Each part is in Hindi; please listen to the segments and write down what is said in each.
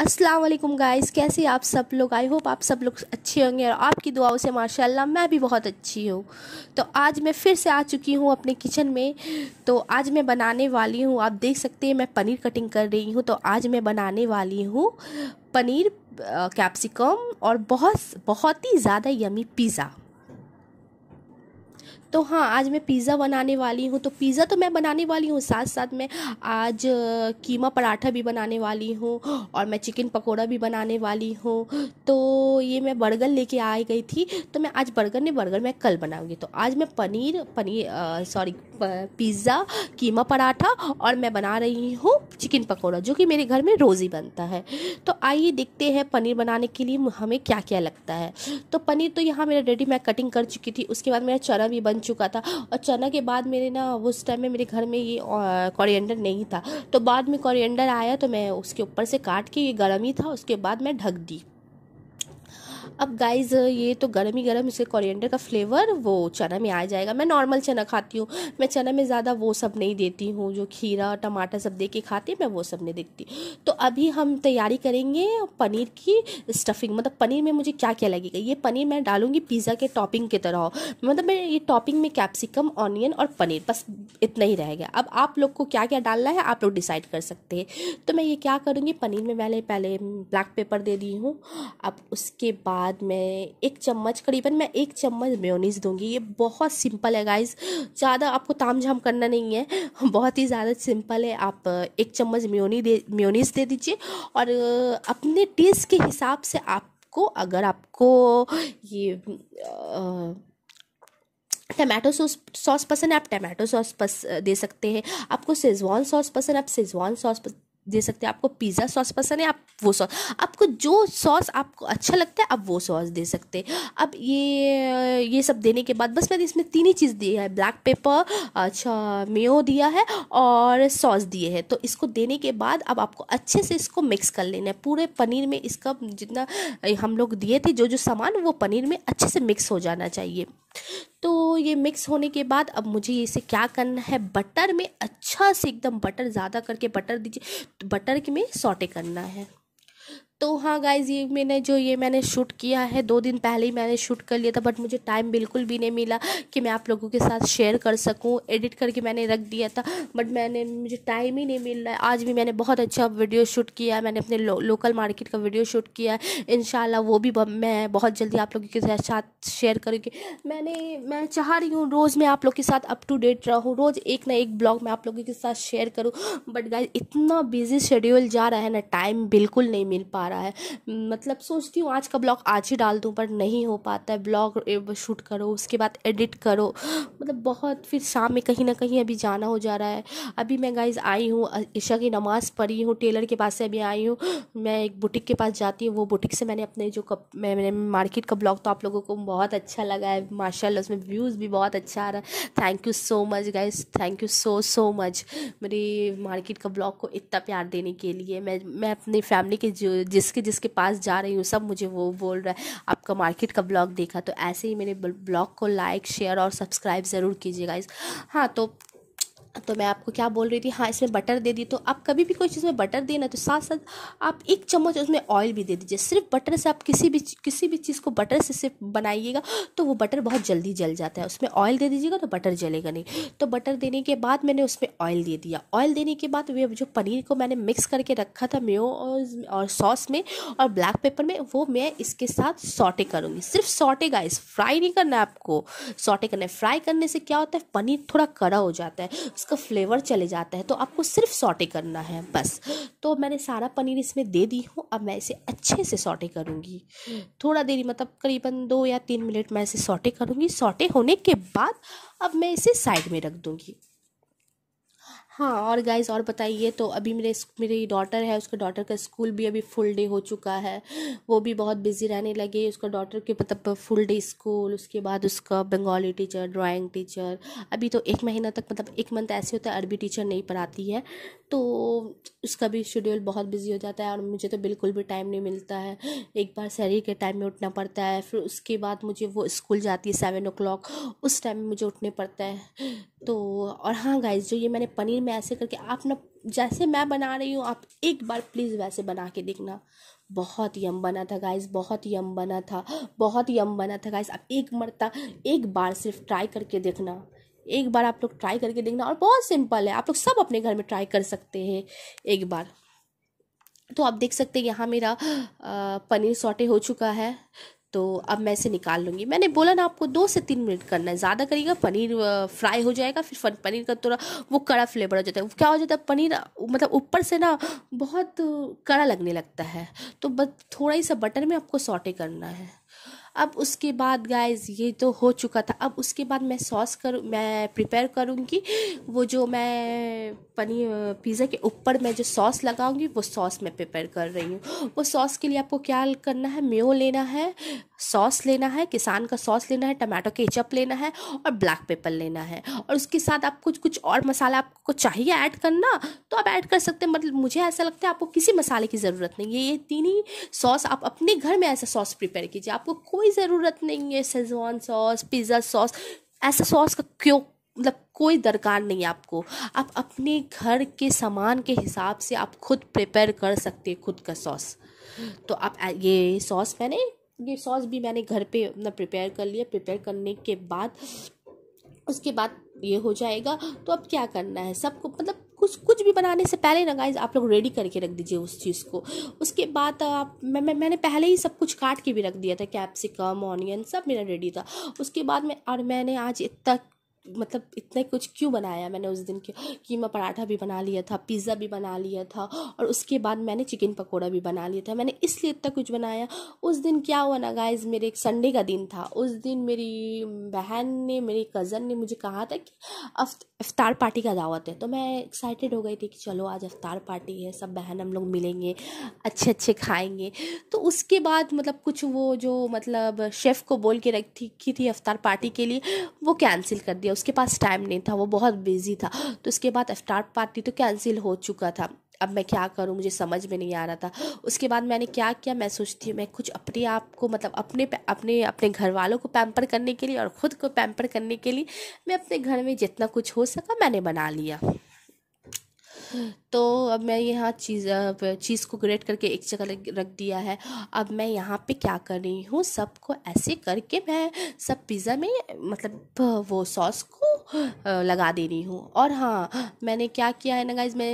अस्सलाम वालेकुम गाइस कैसे आप सब लोग आई होप आप सब लोग अच्छे होंगे और आपकी दुआओं से माशाल्लाह मैं भी बहुत अच्छी हूँ तो आज मैं फिर से आ चुकी हूँ अपने किचन में तो आज मैं बनाने वाली हूँ आप देख सकते हैं मैं पनीर कटिंग कर रही हूँ तो आज मैं बनाने वाली हूँ पनीर कैप्सिकम और बहुत बहुत ही ज़्यादा यमी पिज़्ज़ा तो हाँ आज मैं पिज़्ज़ा बनाने वाली हूँ तो पिज़्ज़ा तो मैं बनाने वाली हूँ साथ साथ मैं आज कीमा पराठा भी बनाने वाली हूँ और मैं चिकन पकौड़ा भी बनाने वाली हूँ तो ये मैं बर्गर लेके आई गई थी तो मैं आज बर्गर नहीं बर्गर मैं कल बनाऊँगी तो आज मैं पनीर पनीर सॉरी पिज़्ज़ा कीमा पराठा और मैं बना रही हूँ चिकन पकौड़ा जो कि मेरे घर में रोज़ ही बनता है तो आइए देखते हैं पनीर बनाने के लिए हमें क्या क्या लगता है तो पनीर तो यहाँ मेरा रेडी मैं कटिंग कर चुकी थी उसके बाद मेरा चना भी बन चुका था और चना के बाद मेरे ना उस टाइम में मेरे घर में ये कॉरियंडर नहीं था तो बाद में कॉरियंडर आया तो मैं उसके ऊपर से काट के ये गर्म ही था उसके बाद मैं ढक दी अब गाइज ये तो गर्म ही गर्म इसे कोरिएंडर का फ्लेवर वो चना में आ जाएगा मैं नॉर्मल चना खाती हूँ मैं चना में ज़्यादा वो सब नहीं देती हूँ जो खीरा टमाटर सब दे के खाती मैं वो सब नहीं देखती तो अभी हम तैयारी करेंगे पनीर की स्टफिंग मतलब पनीर में मुझे क्या क्या लगेगा ये पनीर मैं डालूँगी पिज़्ज़ा के टॉपिंग की तरह मतलब मैं ये टॉपिंग में कैप्सिकम ऑनियन और पनीर बस इतना ही रहेगा अब आप लोग को क्या क्या डालना है आप लोग डिसाइड कर सकते हैं तो मैं ये क्या करूँगी पनीर में मैंने पहले ब्लैक पेपर दे दी हूँ अब उसके बाद बाद मैं एक चम्मच करीबन मैं एक चम्मच मेयोनीज दूंगी ये बहुत सिंपल है गाइस ज़्यादा आपको ताम झाम करना नहीं है बहुत ही ज़्यादा सिंपल है आप एक चम्मच म्योनी दे म्योनीस दे दीजिए और अपने टेस्ट के हिसाब से आपको अगर आपको ये आ, टमाटो सॉस सॉस पसंद है आप टमाटो सॉस पस दे सकते हैं आपको सेजवान सॉस पसंद है आप सेजवान सॉस दे सकते हैं आपको पिज़्ज़ा सॉस पसंद है आप वो सॉस आपको जो सॉस आपको अच्छा लगता है आप वो सॉस दे सकते हैं अब ये ये सब देने के बाद बस मैंने इसमें तीन ही चीज़ दी है ब्लैक पेपर अच्छा मेयो दिया है और सॉस दिए है तो इसको देने के बाद अब आपको अच्छे से इसको मिक्स कर लेना है पूरे पनीर में इसका जितना हम लोग दिए थे जो जो सामान वो पनीर में अच्छे से मिक्स हो जाना चाहिए तो ये मिक्स होने के बाद अब मुझे इसे क्या करना है बटर में अच्छा से एकदम बटर ज़्यादा करके बटर दीजिए तो बटर के में सॉटे करना है तो हाँ गाइज़ ये मैंने जो ये मैंने शूट किया है दो दिन पहले ही मैंने शूट कर लिया था बट मुझे टाइम बिल्कुल भी नहीं मिला कि मैं आप लोगों के साथ शेयर कर सकूँ एडिट करके मैंने रख दिया था बट मैंने मुझे टाइम ही नहीं मिल रहा है आज भी मैंने बहुत अच्छा वीडियो शूट किया है मैंने अपने लो, लोकल मार्केट का वीडियो शूट किया है इन वो भी मैं बहुत जल्दी आप लोगों के साथ शेयर करूँगी मैंने मैं चाह रही हूँ रोज़ मैं आप लोग के साथ अप टू डेट रहूँ रोज़ एक ना एक ब्लॉग मैं आप लोगों के साथ शेयर करूँ बट गाइज इतना बिजी शेड्यूल जा रहा है ना टाइम बिल्कुल नहीं मिल पा पा रहा है मतलब सोचती हूँ आज का ब्लॉग आज ही डाल दूँ पर नहीं हो पाता है ब्लॉग शूट करो उसके बाद एडिट करो मतलब बहुत फिर शाम में कहीं ना कहीं अभी जाना हो जा रहा है अभी मैं गाइज आई हूँ ईशा की नमाज़ पढ़ी हूँ टेलर के पास से अभी आई हूँ मैं एक बुटीक के पास जाती हूँ वो बुटीक से मैंने अपने जो कप मैंने मार्केट का ब्लॉग तो आप लोगों को बहुत अच्छा लगा है माशाल्लाह उसमें व्यूज़ भी बहुत अच्छा आ रहा है thank you so much guys thank you so so much मेरी मार्केट का ब्लॉग को इतना प्यार देने के लिए मैं मैं अपनी फैमिली के जो जिसके जिसके पास जा रही हूँ सब मुझे वो बोल रहा है आपका मार्केट का ब्लॉग देखा तो ऐसे ही मेरे ब्लॉग को लाइक शेयर और सब्सक्राइब ज़रूर कीजिएगा इस हाँ तो तो मैं आपको क्या बोल रही थी हाँ इसमें बटर दे दी तो आप कभी भी कोई चीज़ में बटर देना तो साथ साथ आप एक चम्मच उसमें ऑयल भी दे दीजिए सिर्फ बटर से आप किसी भी किसी भी चीज़ को बटर से सिर्फ बनाइएगा तो वो बटर बहुत जल्दी जल जाता है उसमें ऑयल दे दीजिएगा तो बटर जलेगा नहीं तो बटर देने के बाद मैंने उसमें ऑयल दे दिया ऑयल देने के बाद वे जो पनीर को मैंने मिक्स करके रखा था मेो और सॉस में और ब्लैक पेपर में वो मैं इसके साथ सॉटे करूँगी सिर्फ सॉटे गाइस फ्राई नहीं करना है आपको सॉटे करना है फ्राई करने से क्या होता है पनीर थोड़ा कड़ा हो जाता है उसका फ्लेवर चले जाता है तो आपको सिर्फ सॉटे करना है बस तो मैंने सारा पनीर इसमें दे दी हूँ अब मैं इसे अच्छे से सॉटे करूँगी थोड़ा देरी मतलब करीबन दो या तीन मिनट मैं इसे सॉटे करूँगी सॉटे होने के बाद अब मैं इसे साइड में रख दूँगी हाँ और गाइज और बताइए तो अभी मेरे मेरी डॉटर है उसके डॉटर का स्कूल भी अभी फुल डे हो चुका है वो भी बहुत बिजी रहने लगे उसका डॉटर के मतलब फुल डे स्कूल उसके बाद उसका बंगाली टीचर ड्राइंग टीचर अभी तो एक महीना तक मतलब एक मंथ ऐसे होता है अरबी टीचर नहीं पढ़ाती है तो उसका भी शेड्यूल बहुत बिजी हो जाता है और मुझे तो बिल्कुल भी टाइम नहीं मिलता है एक बार शहरी के टाइम में उठना पड़ता है फिर उसके बाद मुझे वो स्कूल जाती है सेवन ओ उस टाइम में मुझे उठने पड़ता है तो और हाँ गाइज जो ये मैंने पनीर में ऐसे करके आप ना जैसे मैं बना रही हूँ आप एक बार प्लीज़ वैसे बना के देखना बहुत यम बना था गाइस बहुत यम बना था बहुत यम बना था गाइस आप एक मरता एक बार सिर्फ ट्राई करके देखना एक बार आप लोग ट्राई करके देखना और बहुत सिंपल है आप लोग सब अपने घर में ट्राई कर सकते हैं एक बार तो आप देख सकते हैं यहाँ मेरा पनीर सॉटे हो चुका है तो अब मैं इसे निकाल लूँगी मैंने बोला ना आपको दो से तीन मिनट करना है ज़्यादा करिएगा पनीर फ्राई हो जाएगा फिर पनीर का थोड़ा वो कड़ा फ्लेवर हो जाता है क्या हो जाता है पनीर मतलब ऊपर से ना बहुत कड़ा लगने लगता है तो बस थोड़ा ही सा बटर में आपको सॉटे करना है अब उसके बाद गाइस ये तो हो चुका था अब उसके बाद मैं सॉस कर मैं प्रिपेयर करूँगी वो जो मैं पनीर पिज़्ज़ा के ऊपर मैं जो सॉस लगाऊंगी वो सॉस मैं प्रिपेयर कर रही हूँ वो सॉस के लिए आपको क्या करना है मेो लेना है सॉस लेना है किसान का सॉस लेना है टमाटो केचप लेना है और ब्लैक पेपर लेना है और उसके साथ आप कुछ कुछ और मसाला आपको चाहिए ऐड करना तो आप ऐड कर सकते हैं मतलब मुझे ऐसा लगता है आपको किसी मसाले की ज़रूरत नहीं है ये तीन ही सॉस आप अपने घर में ऐसा सॉस प्रिपेयर कीजिए आपको कोई कोई ज़रूरत नहीं है सेजवान सॉस पिज़्ज़ा सॉस ऐसा सॉस का क्यों मतलब कोई दरकार नहीं है आपको आप अपने घर के सामान के हिसाब से आप खुद प्रिपेयर कर सकते हैं खुद का सॉस तो आप ये सॉस मैंने ये सॉस भी मैंने घर पे अपना मतलब प्रिपेयर कर लिया प्रिपेयर करने के बाद उसके बाद ये हो जाएगा तो अब क्या करना है सबको मतलब कुछ कुछ भी बनाने से पहले ना गाइज आप लोग रेडी करके रख दीजिए उस चीज़ को उसके बाद आप मैं, मैं मैंने पहले ही सब कुछ काट के भी रख दिया था कैप्सिकम ऑनियन सब मेरा रेडी था उसके बाद में और मैंने आज इतना मतलब इतना कुछ क्यों बनाया मैंने उस दिन क्यों कीमा पराठा भी बना लिया था पिज़्ज़ा भी बना लिया था और उसके बाद मैंने चिकन पकौड़ा भी बना लिया था मैंने इसलिए इतना कुछ बनाया उस दिन क्या हुआ ना गाइज मेरे एक संडे का दिन था उस दिन मेरी बहन ने मेरी कज़न ने मुझे कहा था कि अफ्तार पार्टी का दावत है तो मैं एक्साइटेड हो गई थी कि चलो आज अफ्तार पार्टी है सब बहन हम लोग मिलेंगे अच्छे अच्छे खाएंगे तो उसके बाद मतलब कुछ वो जो मतलब शेफ़ को बोल के रखी थी अफ्तार पार्टी के लिए वो कैंसिल कर दिया उसके पास टाइम नहीं था वो बहुत बिजी था तो उसके बाद अफ्तार पार्टी तो कैंसिल हो चुका था अब मैं क्या करूँ मुझे समझ में नहीं आ रहा था उसके बाद मैंने क्या किया मैं सोचती हूँ मैं कुछ अपने आप को मतलब अपने अपने अपने घर वालों को पैम्पर करने के लिए और ख़ुद को पैम्पर करने के लिए मैं अपने घर में जितना कुछ हो सका मैंने बना लिया तो अब मैं यहाँ चीज़ चीज़ को ग्रेट करके एक जगह रख दिया है अब मैं यहाँ पे क्या कर रही हूँ सबको ऐसे करके मैं सब पिज़्ज़ा में मतलब वो सॉस को लगा दे रही हूँ और हाँ मैंने क्या किया है ना गाइज मैं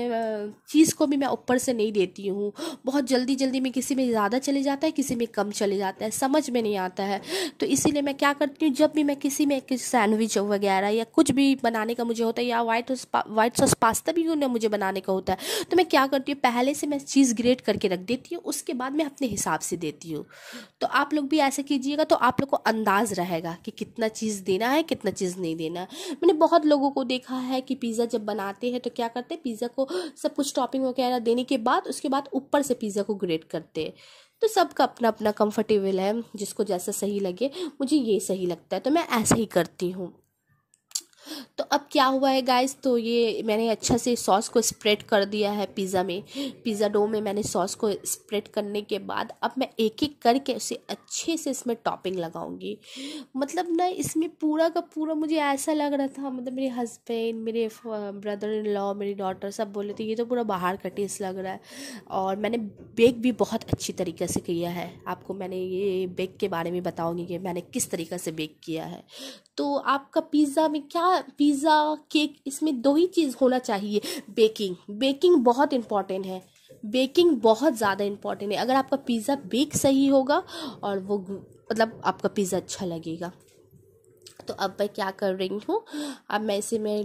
चीज़ को भी मैं ऊपर से नहीं देती हूँ बहुत जल्दी जल्दी में किसी में ज़्यादा चले जाता है किसी में कम चले जाता है समझ में नहीं आता है तो इसीलिए मैं क्या करती हूँ जब भी मैं किसी में सैंडविच वगैरह या कुछ भी बनाने का मुझे होता है या वाइट वाइट सॉस पास्ता भी उन्हें मुझे बनाने का होता है तो मैं क्या करती हूँ पहले से मैं चीज़ ग्रेट करके रख देती हूँ उसके बाद मैं अपने हिसाब से देती हूँ तो आप लोग भी ऐसे कीजिएगा तो आप लोग को अंदाज़ रहेगा कि कितना चीज़ देना है कितना चीज़ नहीं देना है मैंने बहुत लोगों को देखा है कि पिज़्ज़ा जब बनाते हैं तो क्या करते हैं पिज़्ज़ा को सब कुछ टॉपिंग वगैरह देने के बाद उसके बाद ऊपर से पिज़्ज़ा को ग्रेट करते हैं तो सबका अपना अपना कंफर्टेबल है जिसको जैसा सही लगे मुझे ये सही लगता है तो मैं ऐसे ही करती हूँ तो अब क्या हुआ है गाइस तो ये मैंने अच्छा से सॉस को स्प्रेड कर दिया है पिज़्ज़ा में पिज़्ज़ा डो में मैंने सॉस को स्प्रेड करने के बाद अब मैं एक एक करके उसे अच्छे से इसमें टॉपिंग लगाऊंगी मतलब ना इसमें पूरा का पूरा मुझे ऐसा लग रहा था मतलब मेरे हस्बैंड मेरे ब्रदर इन लॉ मेरी डॉटर सब बोले थे ये तो पूरा बाहर का टेस्ट लग रहा है और मैंने बेक भी बहुत अच्छी तरीके से किया है आपको मैंने ये बेक के बारे में बताऊँगी कि मैंने किस तरीके से बेक किया है तो आपका पिज़्ज़ा में क्या पिज़्ज़ा केक इसमें दो ही चीज़ होना चाहिए बेकिंग बेकिंग बहुत इम्पॉर्टेंट है बेकिंग बहुत ज़्यादा इम्पॉर्टेंट है अगर आपका पिज़्ज़ा बेक सही होगा और वो मतलब आपका पिज़्ज़ा अच्छा लगेगा तो अब मैं क्या कर रही हूँ अब मैं इसे मैं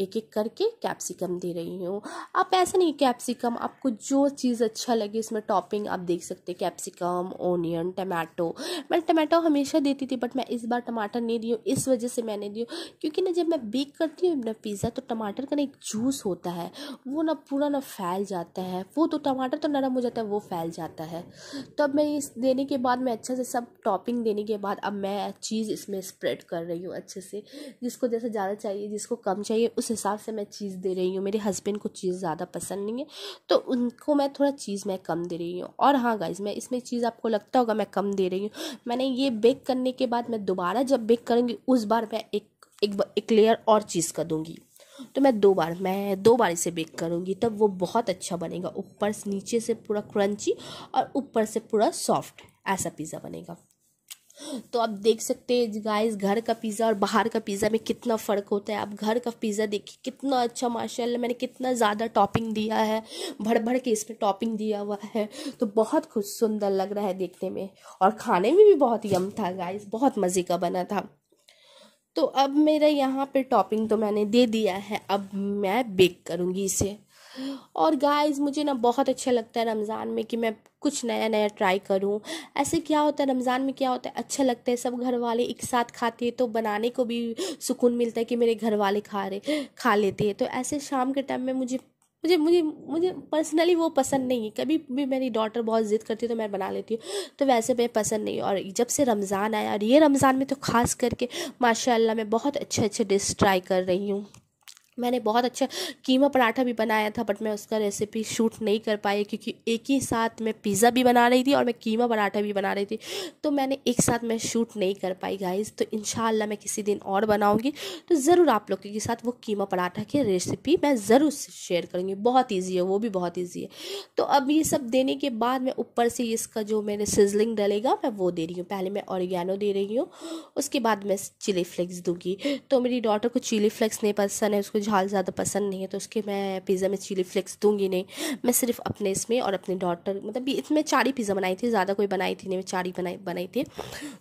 एक एक करके कैप्सिकम दे रही हूँ आप ऐसा नहीं कैप्सिकम आपको जो चीज़ अच्छा लगे इसमें टॉपिंग आप देख सकते हैं कैप्सिकम ओनियन टमाटो मैं टमाटो हमेशा देती थी बट मैं इस बार टमाटर नहीं दी हूँ इस वजह से मैंने दी हूँ क्योंकि ना जब मैं बेक करती हूँ ना पिज़्ज़ा तो टमाटर का ना एक जूस होता है वो ना पूरा ना फैल जाता है वो तो टमाटर तो नरम हो जाता है वो फैल जाता है तब तो मैं इस देने के बाद मैं अच्छा से सब टॉपिंग देने के बाद अब मैं चीज़ इसमें स्प्रेड कर रही हूँ अच्छे से जिसको जैसे ज़्यादा चाहिए जिसको कम चाहिए उस हिसाब से मैं चीज़ दे रही हूँ मेरे हस्बैंड को चीज़ ज़्यादा पसंद नहीं है तो उनको मैं थोड़ा चीज़ मैं कम दे रही हूँ और हाँ गाइज मैं इसमें चीज़ आपको लगता होगा मैं कम दे रही हूँ मैंने ये बेक करने के बाद मैं दोबारा जब बेक करूँगी उस बार मैं एक एक, एक लेयर और चीज़ का दूँगी तो मैं दो बार मैं दो बार इसे बेक करूँगी तब वो बहुत अच्छा बनेगा ऊपर से नीचे से पूरा क्रंची और ऊपर से पूरा सॉफ्ट ऐसा पिज़्ज़ा बनेगा तो आप देख सकते हैं गाइस घर का पिज़्ज़ा और बाहर का पिज़्ज़ा में कितना फ़र्क होता है आप घर का पिज़्ज़ा देखिए कितना अच्छा माशाल्लाह मैंने कितना ज़्यादा टॉपिंग दिया है भर भर के इसमें टॉपिंग दिया हुआ है तो बहुत खुश सुंदर लग रहा है देखने में और खाने में भी बहुत यम था गाइस बहुत मज़े का बना था तो अब मेरा यहाँ पर टॉपिंग तो मैंने दे दिया है अब मैं बेक करूँगी इसे और गाइस मुझे ना बहुत अच्छा लगता है रमज़ान में कि मैं कुछ नया नया ट्राई करूं ऐसे क्या होता है रमज़ान में क्या होता है अच्छा लगता है सब घर वाले एक साथ खाते हैं तो बनाने को भी सुकून मिलता है कि मेरे घर वाले खा रहे खा लेते हैं तो ऐसे शाम के टाइम में मुझे मुझे मुझे मुझे पर्सनली वो पसंद नहीं है कभी भी मेरी डॉटर बहुत ज़िद करती है तो मैं बना लेती हूँ तो वैसे मैं पसंद नहीं और जब से रमज़ान आया और ये रमज़ान में तो ख़ास करके माशाल्लाह मैं बहुत अच्छे अच्छे डिश ट्राई कर रही हूँ मैंने बहुत अच्छा कीमा पराठा भी बनाया था बट मैं उसका रेसिपी शूट नहीं कर पाई क्योंकि एक ही साथ मैं पिज़्ज़ा भी बना रही थी और मैं कीमा पराठा भी बना रही थी तो मैंने एक साथ मैं शूट नहीं कर पाई गाइस तो इन मैं किसी दिन और बनाऊँगी तो ज़रूर आप लोगों के साथ वो कीमा पराठा की रेसिपी मैं ज़रूर शेयर करूँगी बहुत ईजी है वो भी बहुत ईजी है तो अब ये सब देने के बाद मैं ऊपर से इसका जो मैंने सिजलिंग डलेगा मैं वो दे रही हूँ पहले मैं ऑरिगेनो दे रही हूँ उसके बाद मैं चिली फ्लेक्स दूँगी तो मेरी डॉटर को चिली फ्लेक्स नहीं पसंद है उसको झाल ज़्यादा पसंद नहीं है तो उसके मैं पिज़्ज़ा में चिली फ्लेक्स दूंगी नहीं मैं सिर्फ अपने इसमें और अपने डॉटर मतलब इसमें चार ही पिज़्ज़ा बनाई थी ज़्यादा कोई बनाई थी नहीं मैं चार ही बनाई बनाई थी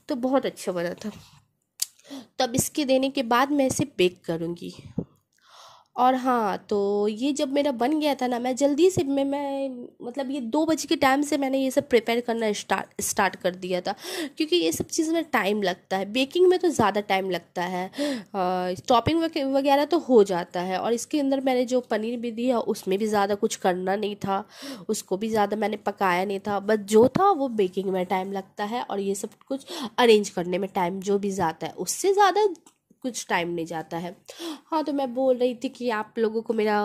तो बहुत अच्छा बना था तब इसके देने के बाद मैं इसे बेक करूँगी और हाँ तो ये जब मेरा बन गया था ना मैं जल्दी से मैं मैं मतलब ये दो बजे के टाइम से मैंने ये सब प्रिपेयर करना स्टार्ट स्टार्ट कर दिया था क्योंकि ये सब चीज़ में टाइम लगता है बेकिंग में तो ज़्यादा टाइम लगता है टॉपिंग वगैरह तो हो जाता है और इसके अंदर मैंने जो पनीर भी दिया उसमें भी ज़्यादा कुछ करना नहीं था उसको भी ज़्यादा मैंने पकाया नहीं था बस जो था वो बेकिंग में टाइम लगता है और ये सब कुछ अरेंज करने में टाइम जो भी जाता है उससे ज़्यादा कुछ टाइम नहीं जाता है हाँ तो मैं बोल रही थी कि आप लोगों को मेरा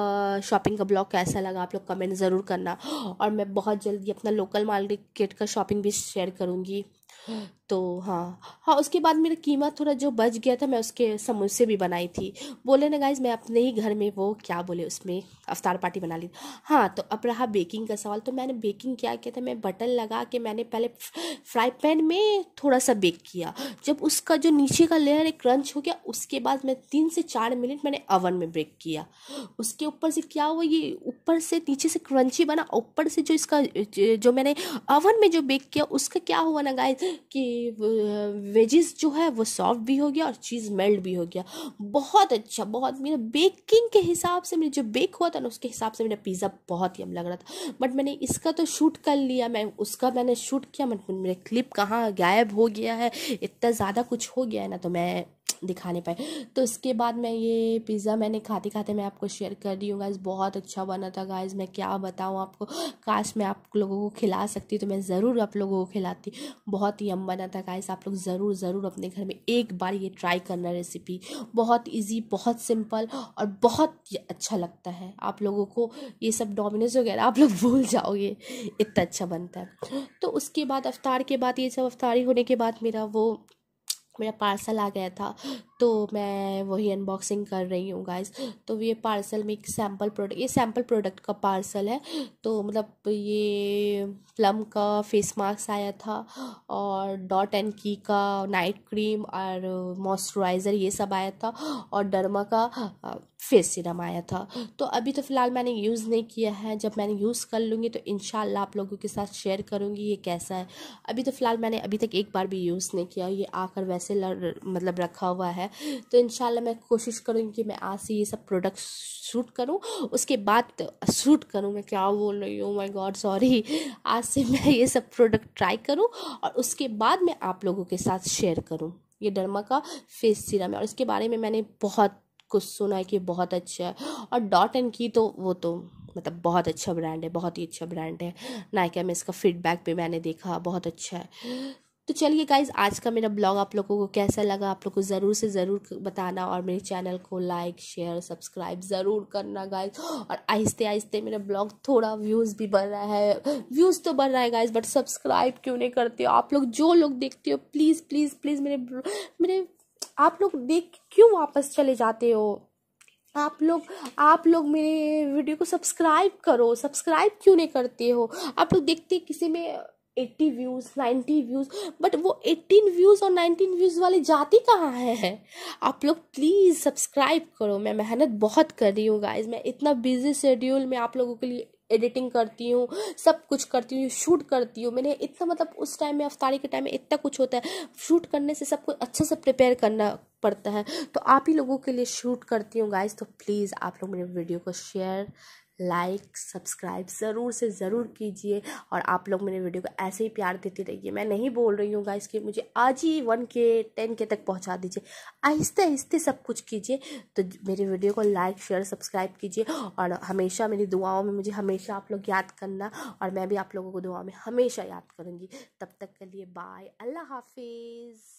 शॉपिंग का ब्लॉग कैसा लगा आप लोग कमेंट ज़रूर करना और मैं बहुत जल्दी अपना लोकल मार्केट का शॉपिंग भी शेयर करूँगी तो हाँ हाँ उसके बाद मेरा कीमा थोड़ा जो बच गया था मैं उसके समोसे भी बनाई थी बोले ना गाइज मैं अपने ही घर में वो क्या बोले उसमें अफ्तार पार्टी बना ली हाँ तो अब रहा बेकिंग का सवाल तो मैंने बेकिंग क्या किया था मैं बटन लगा के मैंने पहले फ्राई पैन में थोड़ा सा बेक किया जब उसका जो नीचे का लेयर एक क्रंच हो गया उसके बाद मैं तीन से चार मिनट मैंने अवन में बेक किया उसके ऊपर से क्या हुआ ये ऊपर से नीचे से क्रंची बना ऊपर से जो इसका जो मैंने अवन में जो बेक किया उसका क्या हुआ ना गाइज कि वेजेस जो है वो सॉफ्ट भी हो गया और चीज़ मेल्ट भी हो गया बहुत अच्छा बहुत मेरा बेकिंग के हिसाब से मेरे जो बेक हुआ था ना उसके हिसाब से मेरा पिज़्ज़ा बहुत ही हम लग रहा था बट मैंने इसका तो शूट कर लिया मैं उसका मैंने शूट किया बट मेरे क्लिप कहाँ गायब हो गया है इतना ज़्यादा कुछ हो गया है ना तो मैं दिखा नहीं पाए तो इसके बाद मैं ये पिज़्ज़ा मैंने खाते खाते मैं आपको शेयर कर रही हूँ गाइज़ बहुत अच्छा बना था गाइज़ मैं क्या बताऊँ आपको काश मैं आप लोगों को खिला सकती तो मैं ज़रूर आप लोगों को खिलाती बहुत ही यम बना था गाइज़ आप लोग ज़रूर ज़रूर अपने घर में एक बार ये ट्राई करना रेसिपी बहुत ईजी बहुत सिंपल और बहुत अच्छा लगता है आप लोगों को ये सब डोमिनोज वगैरह आप लोग भूल जाओगे इतना अच्छा बनता है तो उसके बाद अफ्तार के बाद ये सब अफ्तारी होने के बाद मेरा वो मेरा पार्सल आ गया था तो मैं वही अनबॉक्सिंग कर रही हूँ गाइज तो ये पार्सल में एक सैम्पल प्रोडक्ट ये सैम्पल प्रोडक्ट का पार्सल है तो मतलब ये प्लम का फेस मास्क आया था और डॉट एंड की का नाइट क्रीम और मॉइस्चराइज़र ये सब आया था और डर्मा का फेस सिरम आया था तो अभी तो फ़िलहाल मैंने यूज़ नहीं किया है जब मैंने यूज़ कर लूँगी तो इन आप लोगों के साथ शेयर करूँगी ये कैसा है अभी तो फ़िलहाल मैंने अभी तक एक बार भी यूज़ नहीं किया ये आकर वैसे मतलब रखा हुआ है है तो इन मैं कोशिश करूँगी कि मैं आज से ये सब प्रोडक्ट शूट करूँ उसके बाद शूट करूँ मैं क्या बोल रही हूँ माई गॉड सॉरी आज से मैं ये सब प्रोडक्ट ट्राई करूँ और उसके बाद मैं आप लोगों के साथ शेयर करूँ ये डरमा का फेस सीरम है और इसके बारे में मैंने बहुत कुछ सुना है कि बहुत अच्छा है और डॉट एंड की तो वो तो मतलब बहुत अच्छा ब्रांड है बहुत ही अच्छा ब्रांड है नायका में इसका फीडबैक भी मैंने देखा बहुत अच्छा है तो चलिए गाइज आज का मेरा ब्लॉग आप लोगों को कैसा लगा आप लोग को ज़रूर से ज़रूर बताना और मेरे चैनल को लाइक शेयर सब्सक्राइब ज़रूर करना गाइज और आहिस्ते आहिस्ते मेरा ब्लॉग थोड़ा व्यूज़ भी बढ़ रहा है व्यूज़ तो बढ़ रहा है गाइज बट सब्सक्राइब क्यों नहीं करते हो आप लोग जो लोग देखते हो प्लीज़ प्लीज़ प्लीज़ मेरे मेरे आप लोग देख क्यों वापस चले जाते हो आप लोग आप लोग मेरे वीडियो को सब्सक्राइब करो सब्सक्राइब क्यों नहीं करते हो आप लोग देखते किसी में eighty views ninety views but वो एट्टीन व्यूज़ और नाइन्टीन व्यूज़ वाली जाती कहाँ हैं आप लोग प्लीज़ सब्सक्राइब करो मैं मेहनत बहुत कर रही हूँ गाइज मैं इतना बिजी शेड्यूल में आप लोगों के लिए एडिटिंग करती हूँ सब कुछ करती हूँ शूट करती हूँ मैंने इतना मतलब उस टाइम में अफ्तारी के टाइम में इतना कुछ होता है शूट करने से सब कुछ अच्छे से प्रिपेयर करना पड़ता है तो आप ही लोगों के लिए शूट करती हूँ गाइज तो प्लीज़ आप लोग मेरे वीडियो को शेयर लाइक सब्सक्राइब ज़रूर से ज़रूर कीजिए और आप लोग मेरे वीडियो को ऐसे ही प्यार देते रहिए मैं नहीं बोल रही हूँ गाइस कि मुझे आज ही वन के टेन के तक पहुँचा दीजिए आहिस्ते आहिस्ते सब कुछ कीजिए तो मेरे वीडियो को लाइक शेयर सब्सक्राइब कीजिए और हमेशा मेरी दुआओं में मुझे हमेशा आप लोग याद करना और मैं भी आप लोगों को दुआओं में हमेशा याद करूँगी तब तक के लिए बाय अल्लाह हाफिज़